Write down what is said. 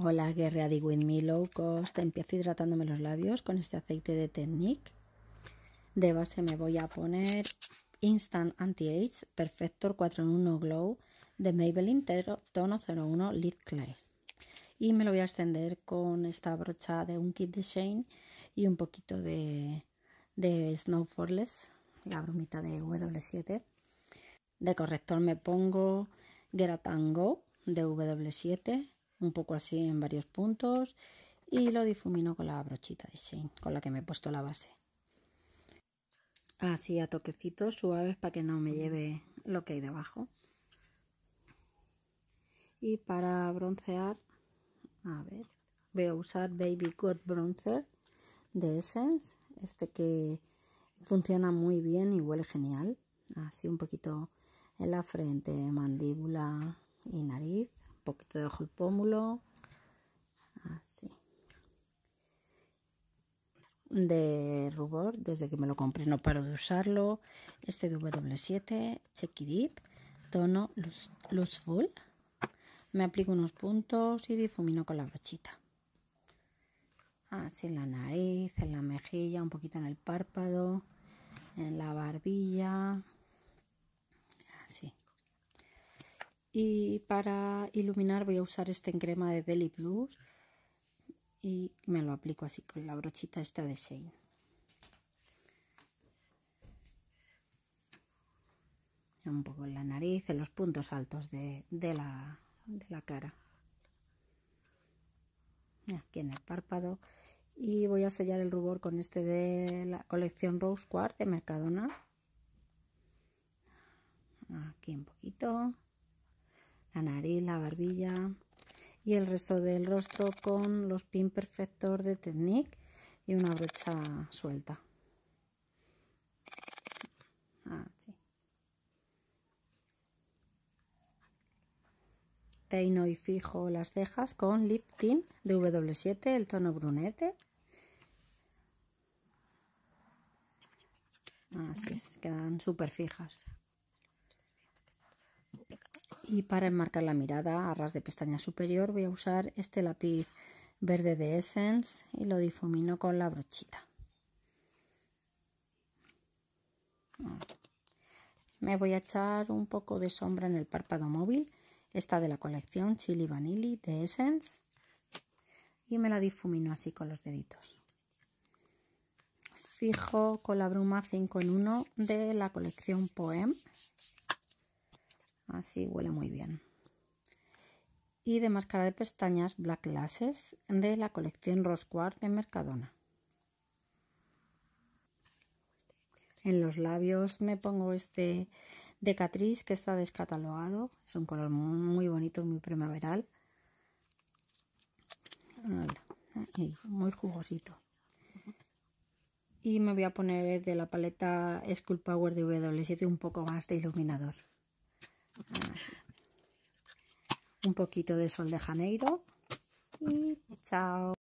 Hola, Guerrera de With Me Low Cost. Empiezo hidratándome los labios con este aceite de Technique. De base me voy a poner Instant Anti-Age Perfector 4 en 1 Glow de Maybelline Tono 01 Lid Clay. Y me lo voy a extender con esta brocha de un kit de Shane y un poquito de, de Snow Forless, la bromita de W7. De corrector me pongo Geratango de W7 un poco así en varios puntos y lo difumino con la brochita de Shane con la que me he puesto la base así a toquecitos suaves para que no me lleve lo que hay debajo y para broncear a ver voy a usar Baby Good Bronzer de Essence este que funciona muy bien y huele genial así un poquito en la frente mandíbula y nariz poquito debajo del pómulo, así. De rubor, desde que me lo compré no paro de usarlo. Este W7, Checky Deep, tono luz, full Me aplico unos puntos y difumino con la brochita. Así en la nariz, en la mejilla, un poquito en el párpado, en la barbilla. Así y para iluminar voy a usar este en crema de Deli Plus y me lo aplico así con la brochita esta de Shane un poco en la nariz, en los puntos altos de, la, de la cara aquí en el párpado y voy a sellar el rubor con este de la colección Rose Quartz de Mercadona aquí un poquito la nariz, la barbilla y el resto del rostro con los pin perfector de Technique y una brocha suelta. Ah, y fijo las cejas con lifting de W7, el tono brunete. Así ah, quedan súper fijas y para enmarcar la mirada a ras de pestaña superior voy a usar este lápiz verde de Essence y lo difumino con la brochita. Me voy a echar un poco de sombra en el párpado móvil, esta de la colección Chili Vanilli de Essence y me la difumino así con los deditos. Fijo con la bruma 5 en 1 de la colección Poem Así huele muy bien. Y de máscara de pestañas Black Lashes de la colección Rosquart de Mercadona. En los labios me pongo este de Catrice que está descatalogado. Es un color muy bonito, muy primaveral. muy jugosito. Y me voy a poner de la paleta Skull Power de W7 un poco más de iluminador. Un poquito de sol de Janeiro y chao.